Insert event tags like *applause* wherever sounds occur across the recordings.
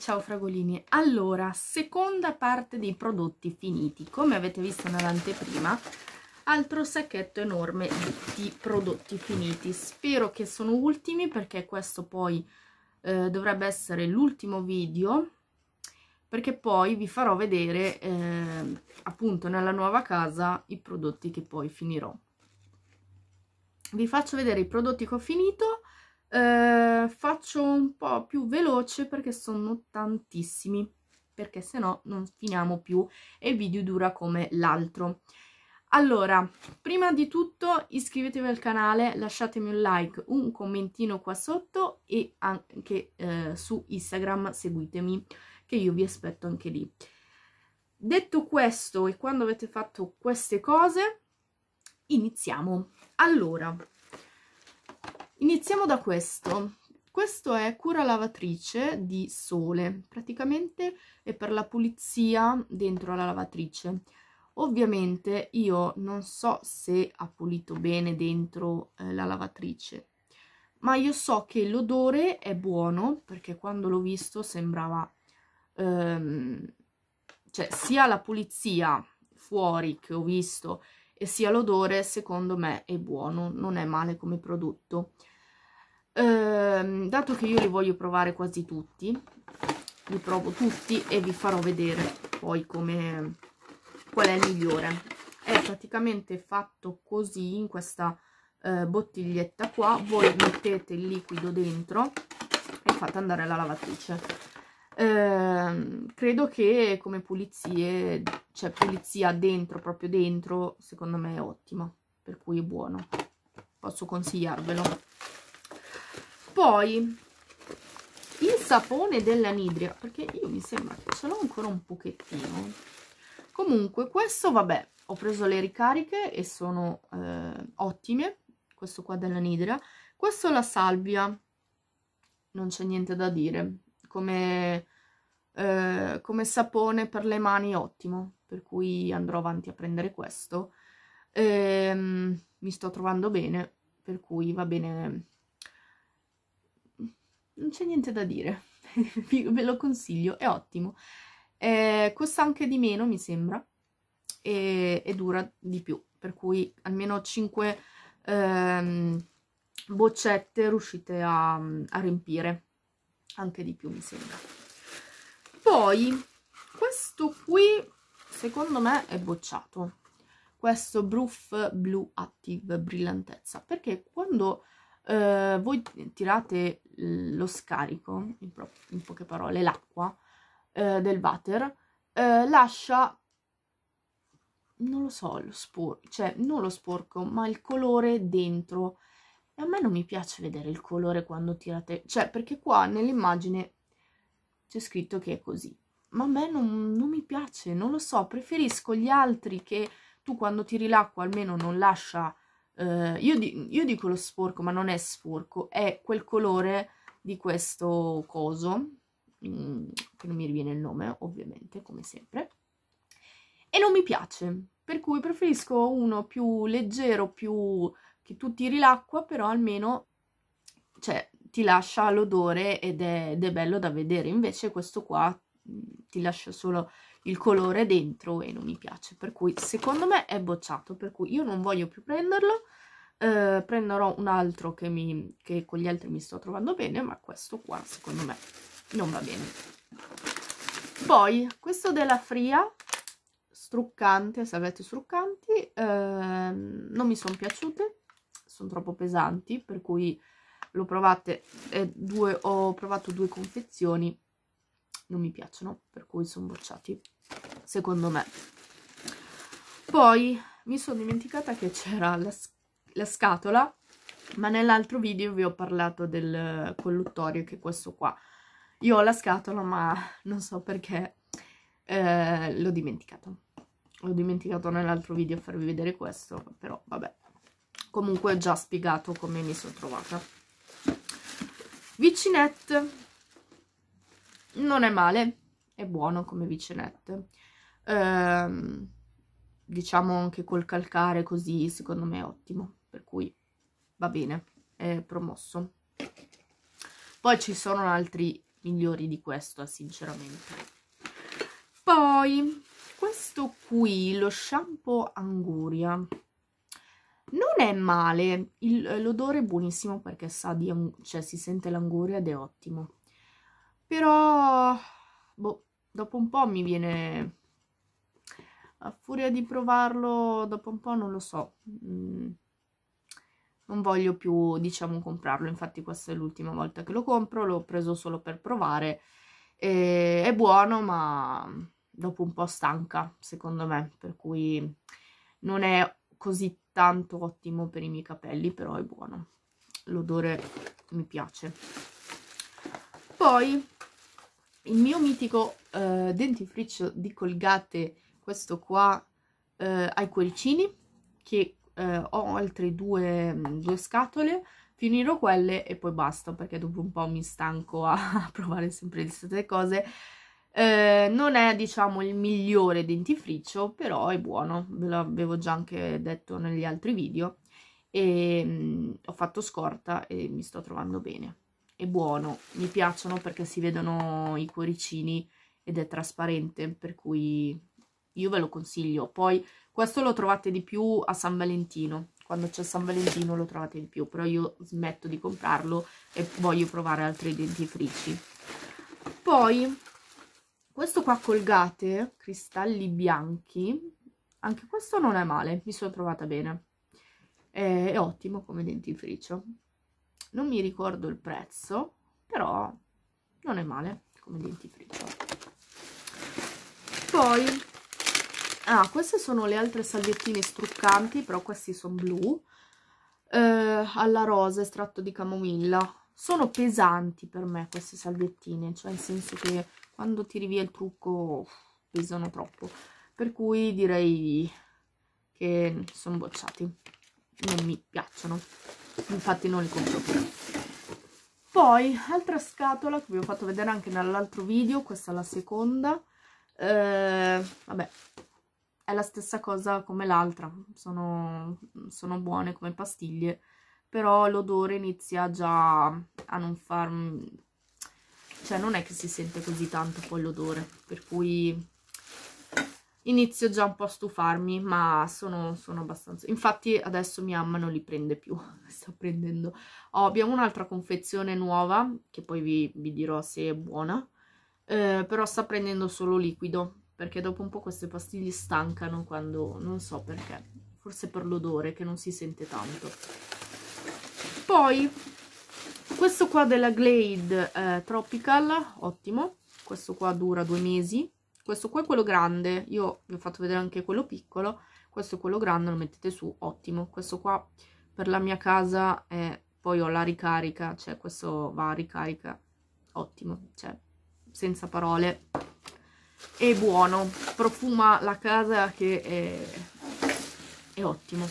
ciao fragolini allora seconda parte dei prodotti finiti come avete visto nell'anteprima altro sacchetto enorme di prodotti finiti spero che sono ultimi perché questo poi eh, dovrebbe essere l'ultimo video perché poi vi farò vedere eh, appunto nella nuova casa i prodotti che poi finirò vi faccio vedere i prodotti che ho finito Ehm, faccio un po' più veloce perché sono tantissimi perché se no non finiamo più e il video dura come l'altro allora, prima di tutto iscrivetevi al canale, lasciatemi un like, un commentino qua sotto e anche eh, su Instagram seguitemi che io vi aspetto anche lì. Detto questo e quando avete fatto queste cose, iniziamo. Allora, Iniziamo da questo. Questo è Cura lavatrice di Sole, praticamente è per la pulizia dentro la lavatrice. Ovviamente io non so se ha pulito bene dentro eh, la lavatrice, ma io so che l'odore è buono perché quando l'ho visto sembrava... Ehm, cioè sia la pulizia fuori che ho visto e sia l'odore secondo me è buono, non è male come prodotto ehm, dato che io li voglio provare quasi tutti li provo tutti e vi farò vedere poi come qual è il migliore è praticamente fatto così in questa eh, bottiglietta qua voi mettete il liquido dentro e fate andare alla lavatrice eh, credo che come pulizie cioè pulizia dentro proprio dentro secondo me è ottima per cui è buono posso consigliarvelo poi il sapone della Nidria perché io mi sembra che ce l'ho ancora un pochettino comunque questo vabbè ho preso le ricariche e sono eh, ottime questo qua della Nidria questo la salvia non c'è niente da dire come, eh, come sapone per le mani ottimo per cui andrò avanti a prendere questo ehm, mi sto trovando bene per cui va bene non c'è niente da dire, *laughs* ve lo consiglio, è ottimo. Eh, costa anche di meno, mi sembra, e, e, dura di più, per cui almeno 5 ehm, boccette riuscite a, a riempire, anche di più mi sembra. Poi, questo qui, secondo me, è bocciato. Questo Bruff Blue Active Brillantezza, perché quando eh, voi tirate lo scarico, in, po in poche parole, l'acqua eh, del water, eh, lascia, non lo so, lo sporco, cioè non lo sporco, ma il colore dentro. E a me non mi piace vedere il colore quando tirate, cioè perché qua nell'immagine c'è scritto che è così. Ma a me non, non mi piace, non lo so, preferisco gli altri che tu quando tiri l'acqua almeno non lascia eh, io, di, io dico lo sporco, ma non è sporco, è quel colore di questo coso, mm, che non mi riviene il nome ovviamente come sempre e non mi piace per cui preferisco uno più leggero più che tu tiri l'acqua però almeno cioè, ti lascia l'odore ed è, ed è bello da vedere invece questo qua mm, ti lascia solo il colore dentro e non mi piace, per cui secondo me è bocciato, per cui io non voglio più prenderlo, eh, prenderò un altro che, mi, che con gli altri mi sto trovando bene, ma questo qua secondo me non va bene. Poi questo della Fria, struccante, salvetti struccanti, ehm, non mi sono piaciute, sono troppo pesanti, per cui l'ho provate, eh, due, ho provato due confezioni non mi piacciono, per cui sono bocciati, secondo me. Poi mi sono dimenticata che c'era la, la, scatola, ma nell'altro video vi ho parlato del colluttorio, che è questo qua. Io ho la scatola, ma non so perché eh, l'ho dimenticato. L'ho dimenticato nell'altro video a farvi vedere questo, però vabbè. Comunque ho già spiegato come mi sono trovata. Vicinette non è male, è buono come vicinette. Ehm, diciamo anche col calcare così secondo me è ottimo, per cui va bene, è promosso. Poi ci sono altri migliori di questo, sinceramente. Poi, questo qui, lo shampoo Anguria. Non è male, l'odore è buonissimo perché sa di, cioè, si sente l'anguria ed è ottimo però boh, dopo un po' mi viene a furia di provarlo dopo un po' non lo so mm. non voglio più diciamo comprarlo infatti questa è l'ultima volta che lo compro l'ho preso solo per provare e, è buono ma dopo un po' stanca secondo me per cui non è così tanto ottimo per i miei capelli però è buono l'odore mi piace poi il mio mitico eh, dentifricio di Colgate, questo qua eh, ai cuoricini, che eh, ho altre due, mm, due scatole, finirò quelle e poi basta perché dopo un po' mi stanco a *laughs* provare sempre le stesse cose. Eh, non è diciamo il migliore dentifricio però è buono ve l'avevo già anche detto negli altri video e mh, mm, ho fatto scorta e mi sto trovando bene è buono, mi piacciono perché si vedono i cuoricini ed è trasparente, per cui io ve lo consiglio. Poi questo lo trovate di più a San Valentino, quando c'è San Valentino lo trovate di più, però io smetto di comprarlo e voglio provare altri dentifrici. Poi questo qua Colgate, cristalli bianchi, anche questo non è male, mi sono trovata bene. È, è ottimo come dentifricio non mi ricordo il prezzo però non è male come dentifricio poi ah queste sono le altre salviettine struccanti però questi sono blu eh, alla rosa estratto di camomilla sono pesanti per me queste salviettine cioè nel senso che quando tiri via il trucco pesano troppo per cui direi che sono bocciati non mi piacciono infatti non li compro più poi altra scatola che vi ho fatto vedere anche nell'altro video questa è la seconda eh, vabbè è la stessa cosa come l'altra sono, sono buone come pastiglie però l'odore inizia già a non farmi cioè non è che si sente così tanto poi l'odore per cui inizio già un po' a stufarmi, ma sono, sono abbastanza... Infatti adesso mia mamma non li prende più, *laughs* sto prendendo... Oh, abbiamo un'altra confezione nuova, che poi vi, vi dirò se è buona, eh, però sta prendendo solo liquido, perché dopo un po' queste pastiglie stancano quando... non so perché, forse per l'odore che non si sente tanto. Poi questo qua della Glade eh, Tropical, ottimo, questo qua dura due mesi, questo qua è quello grande io vi ho fatto vedere anche quello piccolo questo è quello grande lo mettete su ottimo questo qua per la mia casa è poi ho la ricarica cioè questo va a ricarica ottimo cioè senza parole è buono profuma la casa che è, è ottimo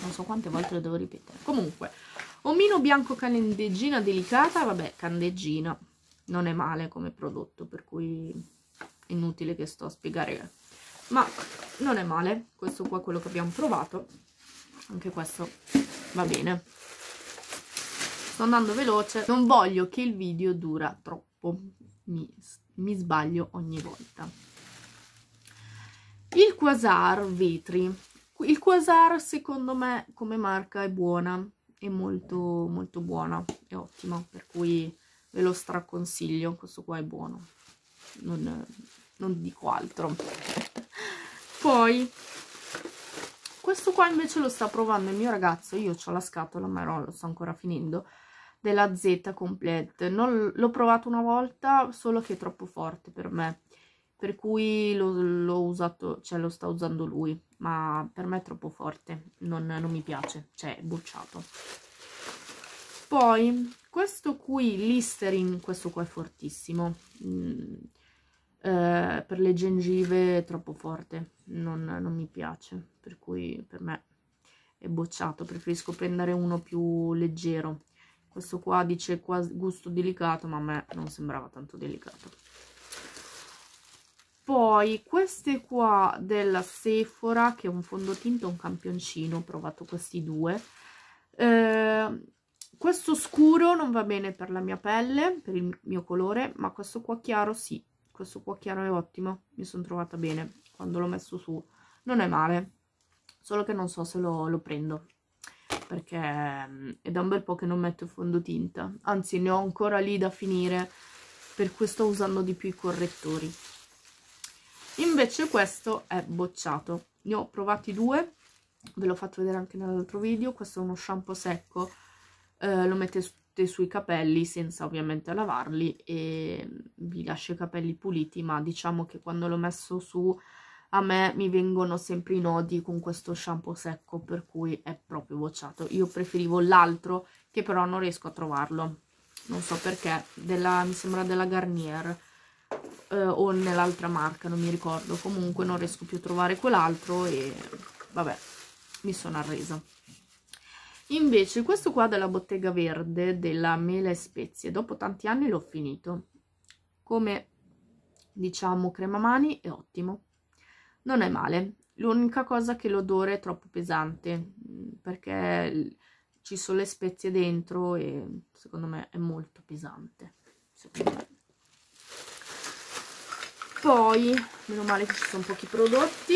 non so quante volte lo devo ripetere comunque omino bianco candeggina delicata vabbè candeggina non è male come prodotto per cui inutile che sto a spiegare ma non è male questo qua è quello che abbiamo provato anche questo va bene sto andando veloce non voglio che il video dura troppo mi, mi sbaglio ogni volta il quasar vetri il quasar secondo me come marca è buona è molto molto buona è ottima per cui ve lo straconsiglio questo qua è buono non, non dico altro poi questo qua invece lo sta provando il mio ragazzo io ho la scatola ma non lo sto ancora finendo della Z Complete l'ho provato una volta solo che è troppo forte per me per cui l'ho usato, cioè lo sta usando lui, ma per me è troppo forte, non, non mi piace, cioè è bocciato. Poi, questo qui, Listerine, questo qua è fortissimo, mm, eh, per le gengive è troppo forte, non, non, mi piace, per cui per me è bocciato, preferisco prendere uno più leggero. Questo qua dice quasi gusto delicato, ma a me non sembrava tanto delicato. Poi queste qua della Sephora, che è un fondotinta e un campioncino, ho provato questi due. Eh, questo scuro non va bene per la mia pelle, per il mio colore, ma questo qua chiaro sì, questo qua chiaro è ottimo, mi sono trovata bene quando l'ho messo su, non è male, solo che non so se lo, lo prendo, perché mm, è da un bel po' che non metto il fondotinta, anzi ne ho ancora lì da finire, per cui sto usando di più i correttori. Invece questo è bocciato, ne ho provati due, ve l'ho fatto vedere anche nell'altro video, questo è uno shampoo secco, eh, lo mette batte sui capelli senza ovviamente lavarli e mm, vi lascio i capelli puliti, ma diciamo che quando l'ho messo su a me mi vengono sempre i nodi con questo shampoo secco, per cui è proprio bocciato. Io preferivo l'altro, che però non riesco a trovarlo, non so perché, della, mi sembra della Garnier. Eh, o nell'altra marca, non mi ricordo. Comunque non riesco più a trovare quell'altro e vabbè, mi sono arresa invece questo qua della bottega verde della mela e spezie dopo tanti anni l'ho finito come diciamo crema mani è ottimo non è male l'unica cosa è che l'odore è troppo pesante mm, perché ci sono le spezie dentro e secondo me è molto pesante poi meno male che ci sono pochi prodotti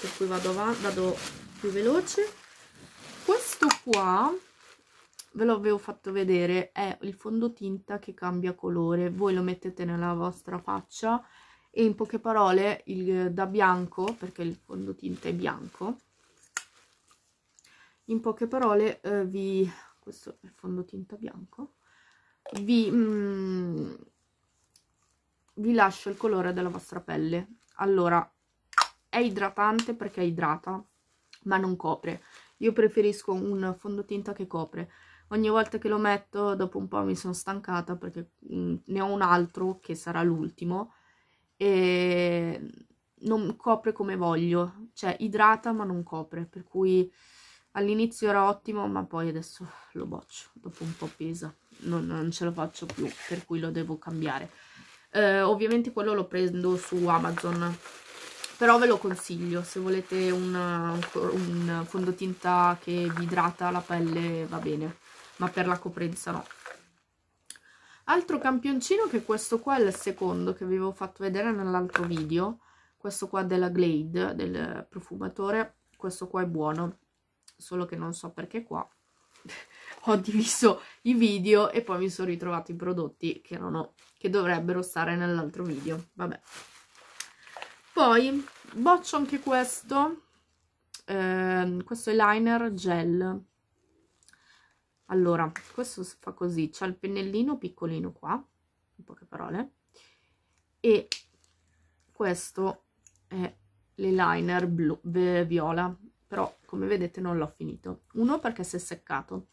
per cui vado, vado più veloce qua ve lo avevo fatto vedere è il fondotinta che cambia colore voi lo mettete nella vostra faccia e in poche parole il, da bianco perché il fondotinta è bianco in poche parole eh, vi questo è il fondotinta bianco vi, mm, vi lascio il colore della vostra pelle allora è idratante perché idrata ma non copre io preferisco un fondotinta che copre. Ogni volta che lo metto, dopo un po' mi sono stancata perché mm, ne ho un altro che sarà l'ultimo e non copre come voglio, cioè idrata ma non copre, per cui all'inizio era ottimo ma poi adesso lo boccio, dopo un po' pesa, non, non ce lo faccio più, per cui lo devo cambiare. Eh, ovviamente quello lo prendo su Amazon, però ve lo consiglio se volete un, un fondotinta che vi idrata la pelle va bene ma per la coprenza no altro campioncino che questo qua è il secondo che vi avevo fatto vedere nell'altro video questo qua della Glade del profumatore questo qua è buono solo che non so perché qua *laughs* ho diviso i video e poi mi sono ritrovato i prodotti che non che dovrebbero stare nell'altro video vabbè poi boccio anche questo eh, questo eyeliner gel allora questo fa così c'è il pennellino piccolino qua in poche parole e questo è l'eyeliner blu viola però come vedete non l'ho finito uno perché si è seccato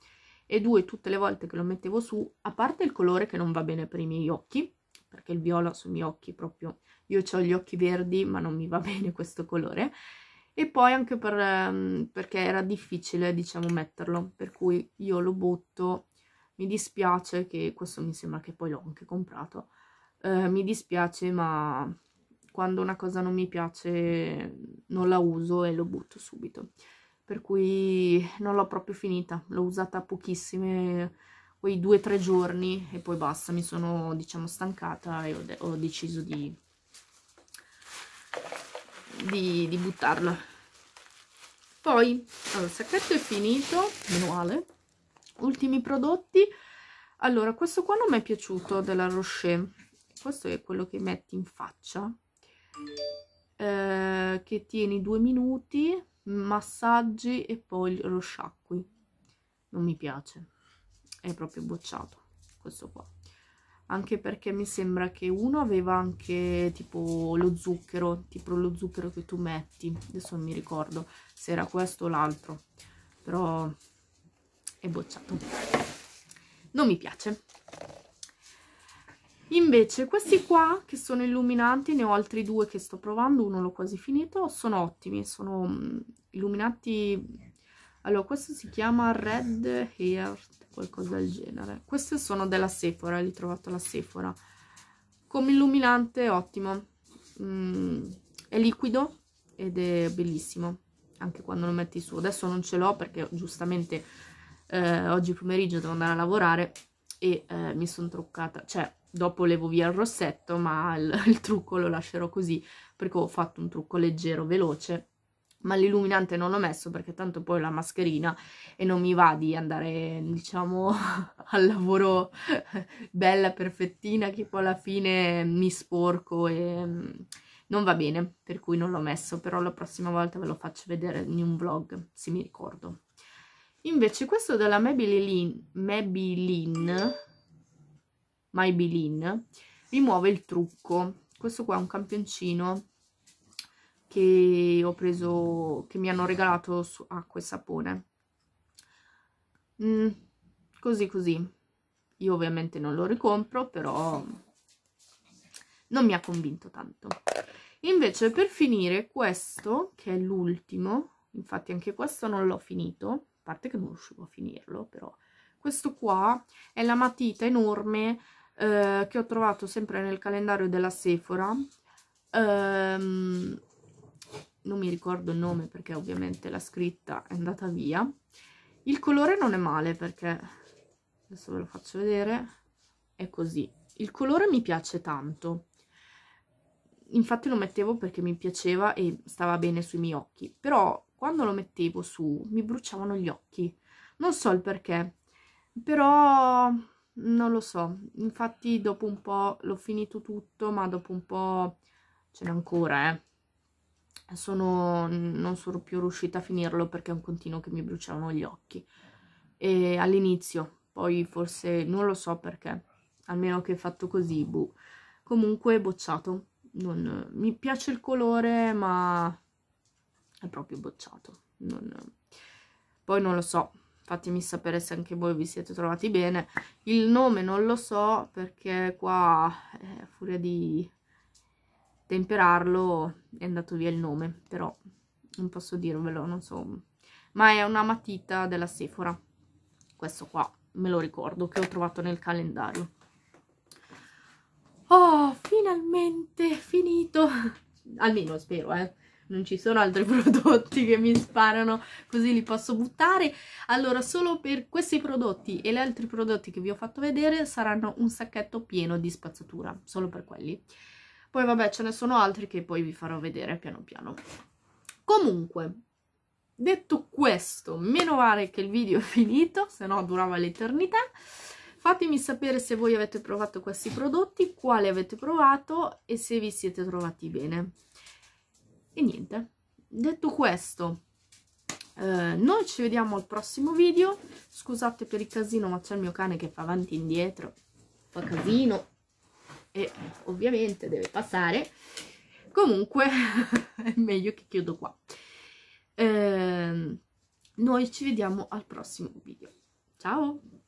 e due tutte le volte che lo mettevo su a parte il colore che non va bene per i miei occhi perché il viola sui miei occhi proprio, io ho gli occhi verdi ma non mi va *laughs* bene questo colore e poi anche per, ehm, perché era difficile diciamo metterlo, per cui io lo butto, mi dispiace che questo mi sembra che poi l'ho anche comprato, eh, mi dispiace ma quando una cosa non mi piace non la uso e lo butto subito per cui non l'ho proprio finita, l'ho usata pochissime quei due o tre giorni e poi basta, mi sono diciamo stancata e ho, de ho deciso di, di, di, buttarlo. Poi, allora, il sacchetto è finito, meno Ultimi prodotti. Allora, questo qua non mi è piaciuto della Rocher. Questo è quello che metti in faccia. Eh, che tieni due minuti, massaggi e poi lo sciacqui. Non mi piace è proprio bocciato questo qua anche perché mi sembra che uno aveva anche tipo lo zucchero tipo lo zucchero che tu metti adesso non mi ricordo se era questo o l'altro però è bocciato non mi piace invece questi qua che sono illuminanti ne ho altri due che sto provando uno l'ho quasi finito sono ottimi sono mm, illuminanti allora, questo si chiama Red Hair, qualcosa del genere. Queste sono della Sephora, li trovato la Sephora. Come illuminante ottimo. Mm, è liquido ed è bellissimo, anche quando lo metti su. Adesso non ce l'ho perché giustamente eh, oggi pomeriggio devo andare a lavorare e eh, mi sono truccata. Cioè, dopo levo via il rossetto, ma il, *laughs* il trucco lo lascerò così perché ho fatto un trucco leggero, veloce ma l'illuminante non l'ho messo perché tanto poi ho la mascherina e non mi va di andare, diciamo, *laughs* al lavoro bella, perfettina, che poi alla fine mi sporco e mm, non va bene, per cui non l'ho messo, però la prossima volta ve lo faccio vedere in un vlog, se mi ricordo. Invece questo della Maybelline, Maybelline, Maybelline rimuove il trucco. Questo qua è un campioncino che ho preso, che mi hanno regalato su acqua e sapone. Mm, così così. Io ovviamente non lo ricompro, però non mi ha convinto tanto. Invece per finire questo, che è l'ultimo, infatti anche questo non l'ho finito, a parte che non riuscivo a finirlo, però questo qua è la matita enorme eh, che ho trovato sempre nel calendario della Sephora, ehm, non mi ricordo il nome perché ovviamente la scritta è andata via il colore non è male perché adesso ve lo faccio vedere è così il colore mi piace tanto infatti lo mettevo perché mi piaceva e stava bene sui miei occhi però quando lo mettevo su mi bruciavano gli occhi non so il perché però non lo so infatti dopo un po' l'ho finito tutto ma dopo un po' ce n'è ancora eh sono, non sono più riuscita a finirlo perché è un continuo che mi bruciavano gli occhi. E all'inizio, poi forse non lo so perché, almeno che è fatto così, buh. Comunque bocciato. Non, mi piace il colore, ma è proprio bocciato. Non, poi non lo so, fatemi sapere se anche voi vi siete trovati bene. Il nome non lo so perché qua, è a furia di temperarlo è andato via il nome, però non posso dirvelo, non so. Ma è una matita della Sephora, questo qua, me lo ricordo, che ho trovato nel calendario. Oh, finalmente finito! Almeno spero, eh non ci sono altri *laughs* prodotti che mi sparano così li posso buttare allora solo per questi prodotti e gli altri prodotti che vi ho fatto vedere saranno un sacchetto pieno di spazzatura solo per quelli poi vabbè ce ne sono altri che poi vi farò vedere piano piano. Comunque, detto questo, meno male che il video è *laughs* finito, se no durava l'eternità. Fatemi sapere se voi avete provato questi prodotti, quali avete provato e se vi siete trovati bene. E niente, detto questo, eh, noi ci vediamo al prossimo video. Scusate per il casino, ma c'è il mio cane che fa avanti e indietro. Fa casino e ovviamente deve passare comunque *laughs* è meglio che chiudo qua eh, noi ci vediamo al prossimo video ciao